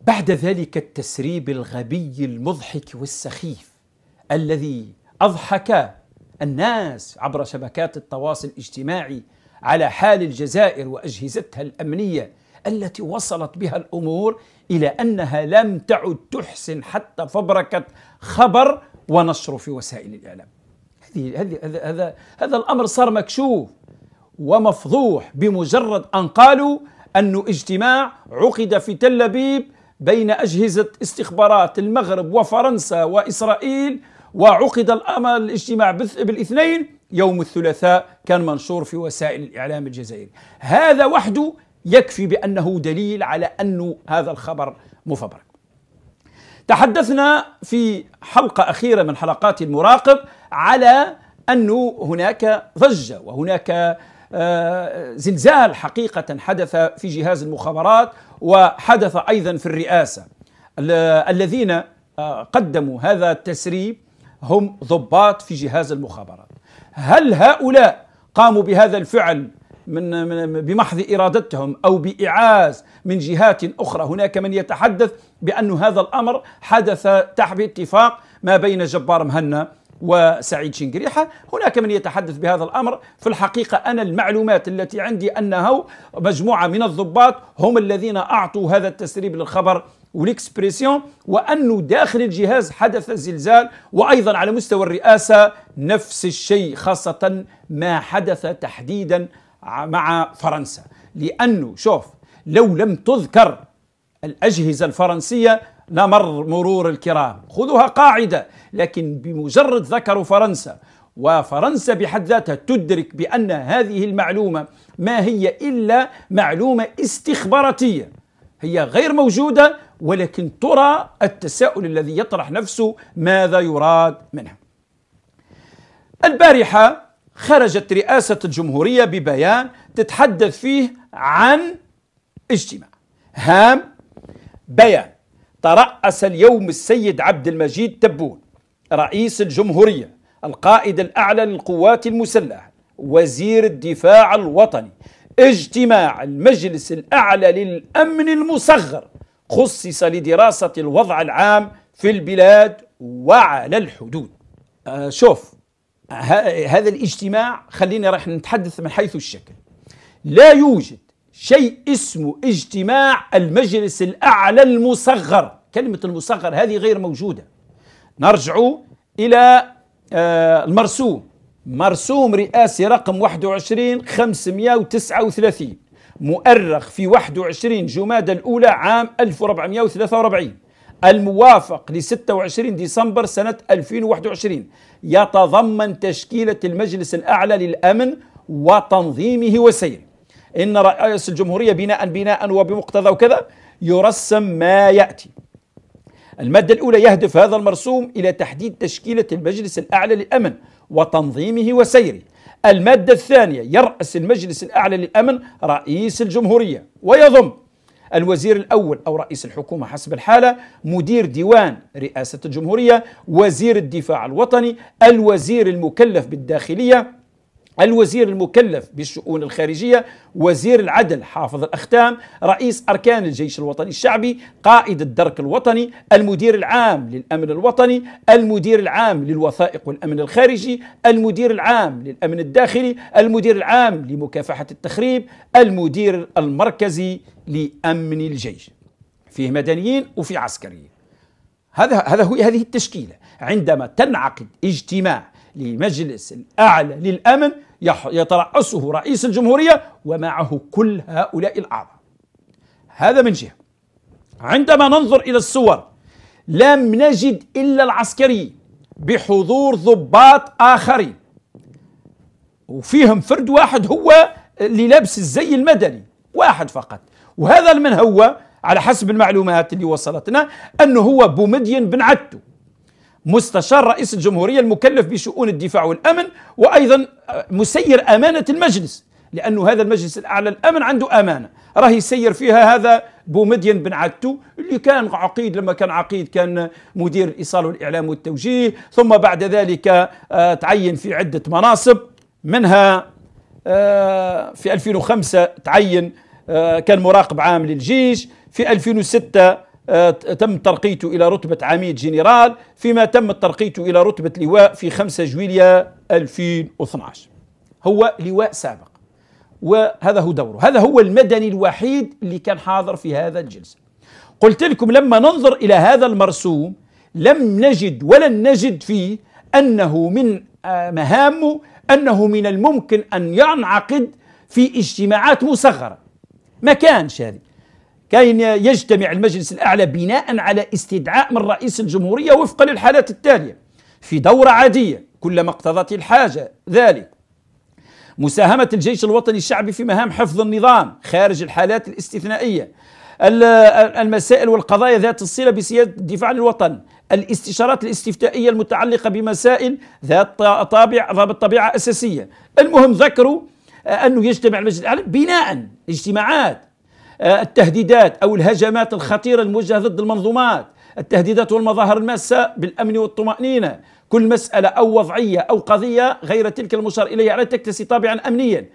بعد ذلك التسريب الغبي المضحك والسخيف الذي اضحك الناس عبر شبكات التواصل الاجتماعي على حال الجزائر واجهزتها الامنيه التي وصلت بها الامور الى انها لم تعد تحسن حتى فبركه خبر ونشره في وسائل الاعلام. هذه هذه هذا هذا, هذا الامر صار مكشوف ومفضوح بمجرد ان قالوا انه اجتماع عقد في تل ابيب بين أجهزة استخبارات المغرب وفرنسا وإسرائيل وعقد الأمر الاجتماع بالاثنين يوم الثلاثاء كان منشور في وسائل الإعلام الجزائري هذا وحده يكفي بأنه دليل على أن هذا الخبر مفبرك تحدثنا في حلقة أخيرة من حلقات المراقب على أنه هناك ضجة وهناك آه، زلزال حقيقة حدث في جهاز المخابرات وحدث أيضا في الرئاسة الذين آه، قدموا هذا التسريب هم ضباط في جهاز المخابرات هل هؤلاء قاموا بهذا الفعل من بمحض ارادتهم او باعاز من جهات اخرى، هناك من يتحدث بان هذا الامر حدث تحت اتفاق ما بين جبار مهنا وسعيد شنقريحة هناك من يتحدث بهذا الأمر في الحقيقة أنا المعلومات التي عندي أنه مجموعة من الضباط هم الذين أعطوا هذا التسريب للخبر والاكسبريسيون وأنه داخل الجهاز حدث زلزال وأيضا على مستوى الرئاسة نفس الشيء خاصة ما حدث تحديدا مع فرنسا لأنه شوف لو لم تذكر الأجهزة الفرنسية نمر مرور الكرام خذوها قاعدة لكن بمجرد ذكروا فرنسا وفرنسا بحد ذاتها تدرك بأن هذه المعلومة ما هي إلا معلومة استخباراتية هي غير موجودة ولكن ترى التساؤل الذي يطرح نفسه ماذا يراد منها البارحة خرجت رئاسة الجمهورية ببيان تتحدث فيه عن اجتماع هام بيان ترأس اليوم السيد عبد المجيد تبون رئيس الجمهورية القائد الأعلى للقوات المسلحة وزير الدفاع الوطني اجتماع المجلس الأعلى للأمن المصغر خصص لدراسة الوضع العام في البلاد وعلى الحدود آه شوف هذا الاجتماع خلينا راح نتحدث من حيث الشكل لا يوجد شيء اسمه اجتماع المجلس الأعلى المصغر كلمة المصغر هذه غير موجودة نرجع إلى آه، المرسوم مرسوم رئاسي رقم 21 539 مؤرخ في 21 جماد الأولى عام 1443 الموافق ل 26 ديسمبر سنة 2021 يتضمن تشكيلة المجلس الأعلى للأمن وتنظيمه وسيره ان رئيس الجمهوريه بناء بناء وبمقتضى وكذا يرسم ما ياتي الماده الاولى يهدف هذا المرسوم الى تحديد تشكيله المجلس الاعلى للامن وتنظيمه وسيره الماده الثانيه يراس المجلس الاعلى للامن رئيس الجمهوريه ويضم الوزير الأول أو رئيس الحكومة حسب الحالة مدير ديوان رئاسة الجمهورية وزير الدفاع الوطني الوزير المكلف بالداخلية الوزير المكلف بالشؤون الخارجية وزير العدل حافظ الأختام رئيس أركان الجيش الوطني الشعبي قائد الدرك الوطني المدير العام للأمن الوطني المدير العام للوثائق والأمن الخارجي المدير العام للأمن الداخلي المدير العام لمكافحة التخريب المدير المركزي لأمن الجيش فيه مدنيين وفي عسكريين هذا هذا هو هذه التشكيله عندما تنعقد اجتماع لمجلس الأعلى للأمن يترأسه رئيس الجمهورية ومعه كل هؤلاء الأعضاء هذا من جهة عندما ننظر إلى الصور لم نجد إلا العسكريين بحضور ضباط آخرين وفيهم فرد واحد هو اللي لابس الزي المدني واحد فقط وهذا من هو على حسب المعلومات اللي وصلتنا أنه هو بومدين بن عتو مستشار رئيس الجمهورية المكلف بشؤون الدفاع والأمن وأيضا آه، مسير أمانة المجلس لأنه هذا المجلس الأعلى الأمن عنده أمانة راه يسير فيها هذا بومدين بن عتو اللي كان عقيد لما كان عقيد كان مدير الإيصال والإعلام والتوجيه ثم بعد ذلك آه، تعين في عدة مناصب منها آه، في 2005 تعين كان مراقب عام للجيش في 2006 آه، تم ترقيته إلى رتبة عميد جنرال فيما تم ترقيته إلى رتبة لواء في 5 جويليا 2012 هو لواء سابق وهذا هو دوره هذا هو المدني الوحيد اللي كان حاضر في هذا الجلسة قلت لكم لما ننظر إلى هذا المرسوم لم نجد ولن نجد فيه أنه من آه، مهامه أنه من الممكن أن ينعقد في اجتماعات مصغرة ما كانش هذه كاين يجتمع المجلس الأعلى بناء على استدعاء من رئيس الجمهورية وفقا للحالات التالية في دورة عادية كلما اقتضت الحاجة ذلك مساهمة الجيش الوطني الشعبي في مهام حفظ النظام خارج الحالات الاستثنائية المسائل والقضايا ذات الصلة بسيادة الدفاع عن الوطن الاستشارات الاستفتائية المتعلقة بمسائل ذات طابع ضابط طبيعة أساسية المهم ذكروا آه، أنه يجتمع المجلس الأعلى بناء اجتماعات آه، التهديدات أو الهجمات الخطيرة الموجهة ضد المنظومات التهديدات والمظاهر الماسة بالأمن والطمأنينة كل مسألة أو وضعية أو قضية غير تلك المشار إليها على تكتسي طابعا أمنيا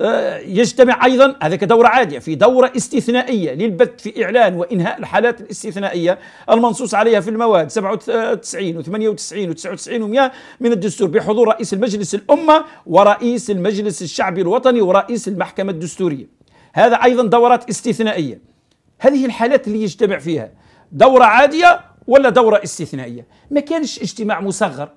آه، يجتمع أيضا هذا كدورة عادية في دورة استثنائية للبت في إعلان وإنهاء الحالات الاستثنائية المنصوص عليها في المواد 97 و 98 و 99 و 100 من الدستور بحضور رئيس المجلس الأمة ورئيس المجلس الشعبي الوطني ورئيس المحكمة الدستورية هذا أيضا دورات استثنائية هذه الحالات اللي يجتمع فيها دورة عادية ولا دورة استثنائية ما كانش اجتماع مصغر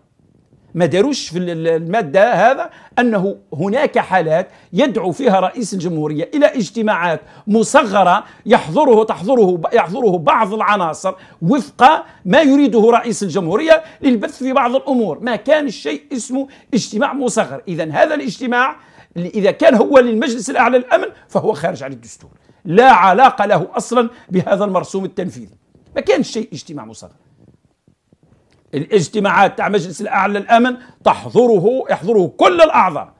ما داروش في المادة هذا أنه هناك حالات يدعو فيها رئيس الجمهورية إلى اجتماعات مصغرة يحضره تحضره يحضره بعض العناصر وفق ما يريده رئيس الجمهورية للبث في بعض الأمور ما كان الشيء اسمه اجتماع مصغر إذا هذا الاجتماع إذا كان هو للمجلس الأعلى للأمن فهو خارج عن الدستور لا علاقة له أصلا بهذا المرسوم التنفيذي ما كانش شيء اجتماع مصغر الاجتماعات تاع مجلس الأعلى للأمن تحضره يحضره كل الأعضاء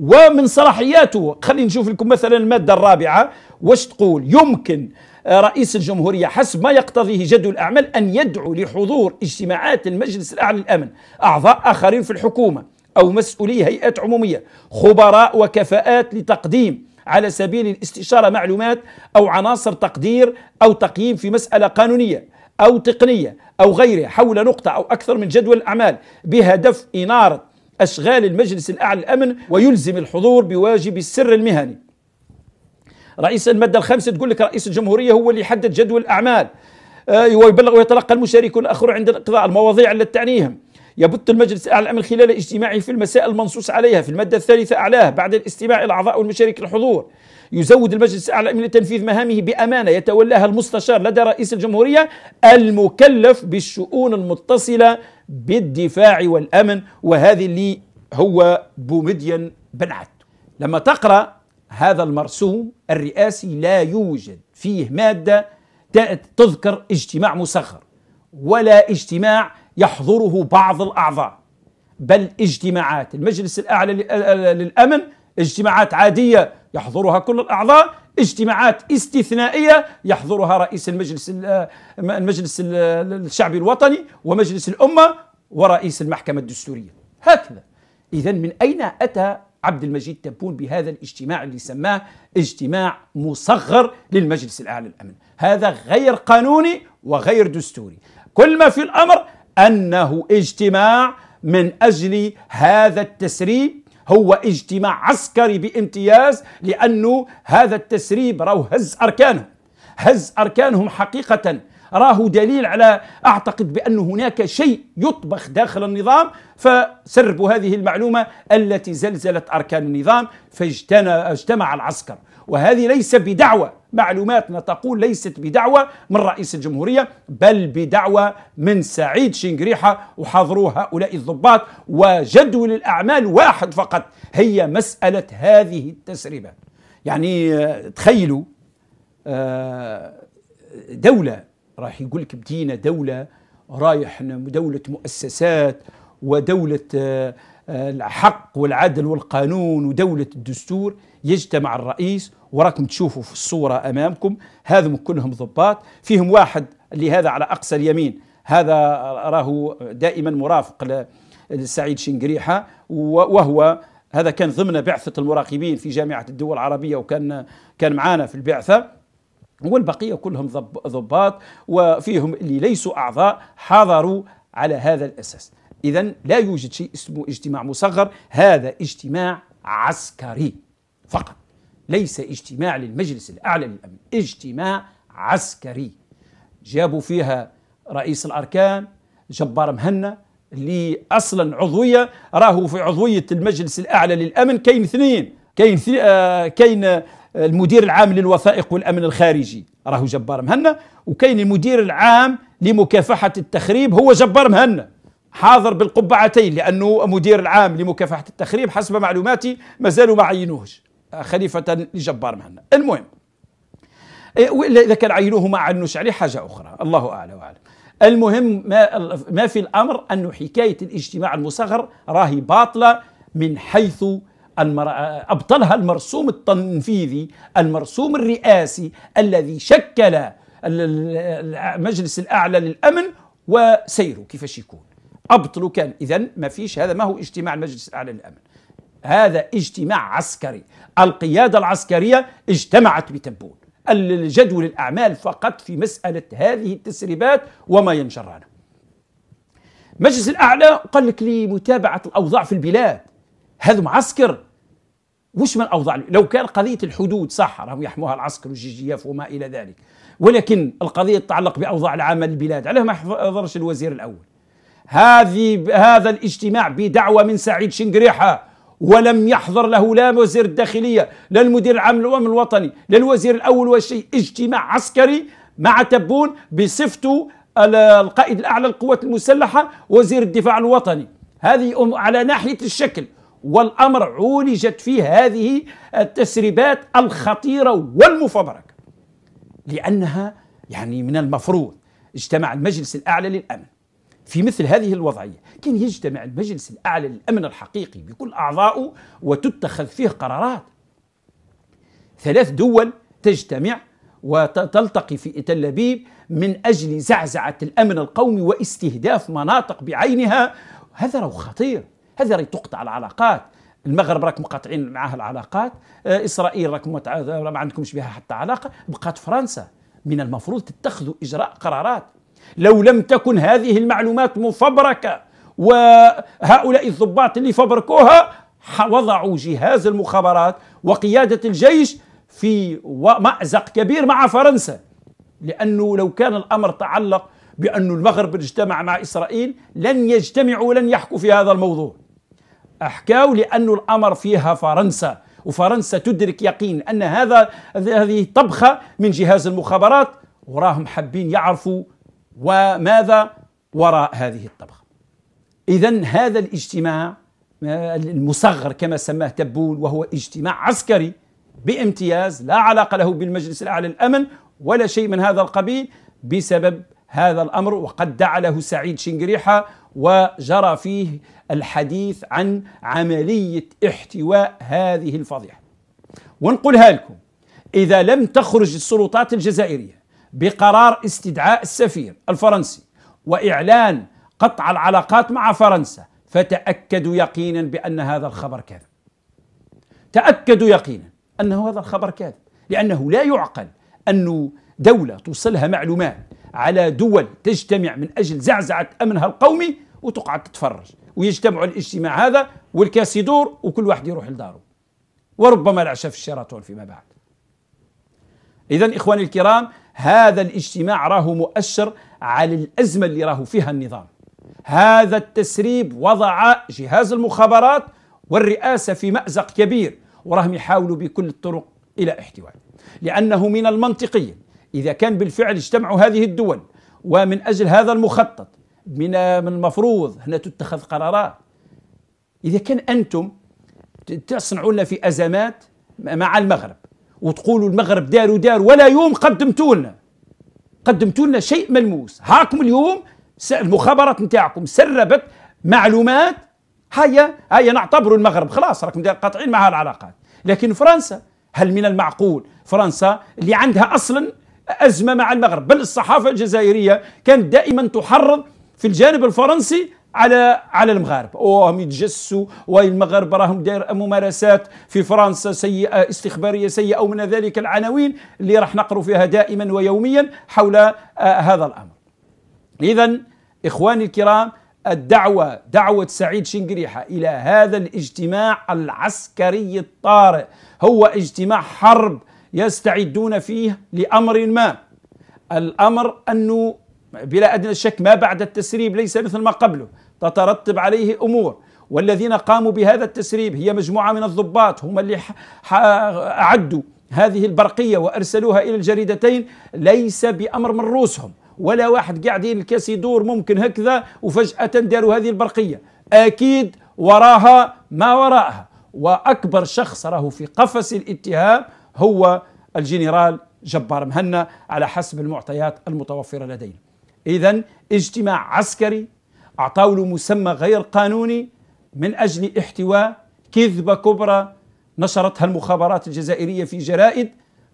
ومن صلاحياته خلينا نشوف لكم مثلا المادة الرابعة واش تقول يمكن آه، رئيس الجمهورية حسب ما يقتضيه جدول الأعمال أن يدعو لحضور اجتماعات المجلس الأعلى للأمن أعضاء آخرين في الحكومة أو مسؤولي هيئات عمومية خبراء وكفاءات لتقديم على سبيل الاستشارة معلومات أو عناصر تقدير أو تقييم في مسألة قانونية أو تقنية أو غيرها حول نقطة أو أكثر من جدول الأعمال بهدف إنارة أشغال المجلس الأعلى للأمن ويلزم الحضور بواجب السر المهني رئيس المادة الخامسة تقول لك رئيس الجمهورية هو اللي يحدد جدول الأعمال آه، ويبلغ ويتلقى المشاركون الآخر عند القضاء المواضيع التي تعنيهم يبت المجلس الأعلى الامن خلال اجتماعه في المساء المنصوص عليها في المادة الثالثة أعلاه بعد الاستماع الأعضاء والمشارك الحضور يزود المجلس الأعلى من تنفيذ مهامه بأمانة يتولاها المستشار لدى رئيس الجمهورية المكلف بالشؤون المتصلة بالدفاع والأمن وهذه اللي هو بومدين بنعت لما تقرأ هذا المرسوم الرئاسي لا يوجد فيه مادة تذكر اجتماع مسخر ولا اجتماع يحضره بعض الأعضاء بل اجتماعات المجلس الأعلى للأمن اجتماعات عادية يحضرها كل الأعضاء اجتماعات استثنائية يحضرها رئيس المجلس المجلس الشعبي الوطني ومجلس الأمة ورئيس المحكمة الدستورية هكذا إذا من أين أتى عبد المجيد تبون بهذا الاجتماع اللي سماه اجتماع مصغر للمجلس الأعلى للأمن هذا غير قانوني وغير دستوري كل ما في الأمر أنه اجتماع من أجل هذا التسريب هو اجتماع عسكري بامتياز لأنه هذا التسريب راه هز أركانهم هز أركانهم حقيقة راه دليل على أعتقد بأن هناك شيء يطبخ داخل النظام فسربوا هذه المعلومة التي زلزلت أركان النظام فاجتمع العسكر وهذه ليس بدعوة معلوماتنا تقول ليست بدعوة من رئيس الجمهورية بل بدعوة من سعيد شنقريحة وحضروا هؤلاء الضباط وجدول الأعمال واحد فقط هي مسألة هذه التسريبة يعني آه، تخيلوا آه، دولة راح يقول لك بدينا دولة رايح دولة مؤسسات ودولة آه، الحق والعدل والقانون ودولة الدستور يجتمع الرئيس وراكم تشوفوا في الصورة أمامكم هذم كلهم ضباط فيهم واحد اللي هذا على أقصى اليمين هذا راه دائما مرافق لسعيد شنقريحة وهو هذا كان ضمن بعثة المراقبين في جامعة الدول العربية وكان كان معانا في البعثة والبقية كلهم ضباط وفيهم اللي ليسوا أعضاء حضروا على هذا الأساس إذا لا يوجد شيء اسمه اجتماع مصغر هذا اجتماع عسكري فقط ليس اجتماع للمجلس الأعلى للأمن اجتماع عسكري جابوا فيها رئيس الأركان جبار مهنا اللي أصلا عضوية راهو في عضوية المجلس الأعلى للأمن كاين اثنين كاين آه كاين المدير العام للوثائق والأمن الخارجي راهو جبار مهنا وكاين المدير العام لمكافحة التخريب هو جبار مهنا حاضر بالقبعتين لأنه مدير العام لمكافحة التخريب حسب معلوماتي ما زالوا ما عينوهش آه، خليفة لجبار مهنا المهم إيه، إذا كان عينوه ما عنوش عليه حاجة أخرى الله أعلى وأعلم المهم ما, ما في الأمر أنه حكاية الاجتماع المصغر راهي باطلة من حيث المر... آه، أبطلها المرسوم التنفيذي المرسوم الرئاسي الذي شكل المجلس الأعلى للأمن وسيره كيفاش يكون أبطلوا كان إذا ما فيش هذا ما هو اجتماع المجلس الأعلى للأمن هذا اجتماع عسكري القيادة العسكرية اجتمعت بتبون الجدول الأعمال فقط في مسألة هذه التسريبات وما ينشر عنه مجلس الأعلى قال لك لمتابعة الأوضاع في البلاد هذا معسكر وش من أوضاع لو كان قضية الحدود صح راهم يحموها العسكر والجيجياف وما إلى ذلك ولكن القضية تتعلق بأوضاع العامة للبلاد علاه ما حضرش الوزير الأول هذه هذا الاجتماع بدعوة من سعيد شنقريحة ولم يحضر له لا وزير الداخلية لا المدير العام للأمن الوطني لا الوزير الأول ولا شيء اجتماع عسكري مع تبون بصفته القائد الأعلى للقوات المسلحة وزير الدفاع الوطني هذه على ناحية الشكل والأمر عولجت فيه هذه التسريبات الخطيرة والمفبركة لأنها يعني من المفروض اجتمع المجلس الأعلى للأمن في مثل هذه الوضعية كان يجتمع المجلس الأعلى للأمن الحقيقي بكل أعضائه وتتخذ فيه قرارات ثلاث دول تجتمع وتلتقي في تل أبيب من أجل زعزعة الأمن القومي واستهداف مناطق بعينها هذا رو خطير هذا رو تقطع العلاقات المغرب راكم مقاطعين معها العلاقات آه، إسرائيل راكم آه، ما عندكمش بها حتى علاقة بقات فرنسا من المفروض تتخذوا إجراء قرارات لو لم تكن هذه المعلومات مفبركة وهؤلاء الضباط اللي فبركوها وضعوا جهاز المخابرات وقيادة الجيش في مأزق كبير مع فرنسا لأنه لو كان الأمر تعلق بأن المغرب اجتمع مع إسرائيل لن يجتمعوا ولن يحكوا في هذا الموضوع أحكاوا لأن الأمر فيها فرنسا وفرنسا تدرك يقين أن هذا هذه طبخة من جهاز المخابرات وراهم حابين يعرفوا وماذا وراء هذه الطبخة إذا هذا الاجتماع المصغر كما سماه تبون وهو اجتماع عسكري بامتياز لا علاقة له بالمجلس الأعلى للأمن ولا شيء من هذا القبيل بسبب هذا الأمر وقد دعا له سعيد شنقريحة وجرى فيه الحديث عن عملية احتواء هذه الفضيحة ونقولها لكم إذا لم تخرج السلطات الجزائرية بقرار استدعاء السفير الفرنسي واعلان قطع العلاقات مع فرنسا فتاكدوا يقينا بان هذا الخبر كاذب. تاكدوا يقينا انه هذا الخبر كاذب لانه لا يعقل انه دوله توصلها معلومات على دول تجتمع من اجل زعزعه امنها القومي وتقعد تتفرج ويجتمعوا الاجتماع هذا والكاس يدور وكل واحد يروح لداره وربما العشاء في الشيراتون فيما بعد. اذا اخواني الكرام هذا الاجتماع راه مؤشر على الأزمة اللي راه فيها النظام هذا التسريب وضع جهاز المخابرات والرئاسة في مأزق كبير وراهم يحاولوا بكل الطرق إلى احتواء لأنه من المنطقي إذا كان بالفعل اجتمعوا هذه الدول ومن أجل هذا المخطط من المفروض هنا تتخذ قرارات إذا كان أنتم تصنعون في أزمات مع المغرب وتقولوا المغرب دار دار ولا يوم قدمتوا لنا قدمتوا لنا شيء ملموس هاكم اليوم المخابرات نتاعكم سربت معلومات هيا هيا نعتبروا المغرب خلاص راكم قاطعين معها العلاقات لكن فرنسا هل من المعقول فرنسا اللي عندها اصلا ازمه مع المغرب بل الصحافه الجزائريه كانت دائما تحرض في الجانب الفرنسي على على المغاربه اوهم يتجسسوا والمغرب راهم داير ممارسات في فرنسا سيئه استخباريه سيئه من ذلك العناوين اللي راح نقرأ فيها دائما ويوميا حول آه، هذا الامر اذا اخواني الكرام الدعوة دعوة سعيد شنقريحة إلى هذا الاجتماع العسكري الطارئ هو اجتماع حرب يستعدون فيه لأمر ما الأمر أنه بلا أدنى شك ما بعد التسريب ليس مثل ما قبله تترتب عليه امور والذين قاموا بهذا التسريب هي مجموعه من الضباط هم اللي اعدوا هذه البرقيه وارسلوها الى الجريدتين ليس بامر من روسهم ولا واحد قاعدين الكاس يدور ممكن هكذا وفجاه داروا هذه البرقيه اكيد وراها ما وراءها واكبر شخص راه في قفص الاتهام هو الجنرال جبار مهنا على حسب المعطيات المتوفره لدينا اذا اجتماع عسكري أعطاه له مسمى غير قانوني من أجل احتواء كذبة كبرى نشرتها المخابرات الجزائرية في جرائد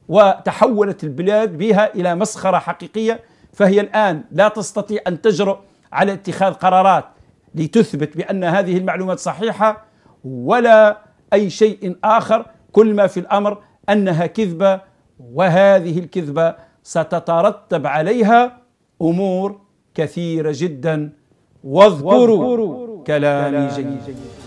وتحولت البلاد بها إلى مسخرة حقيقية فهي الآن لا تستطيع أن تجرؤ على اتخاذ قرارات لتثبت بأن هذه المعلومات صحيحة ولا أي شيء آخر كل ما في الأمر أنها كذبة وهذه الكذبة ستترتب عليها أمور كثيرة جداً واذكروا كلامي جيد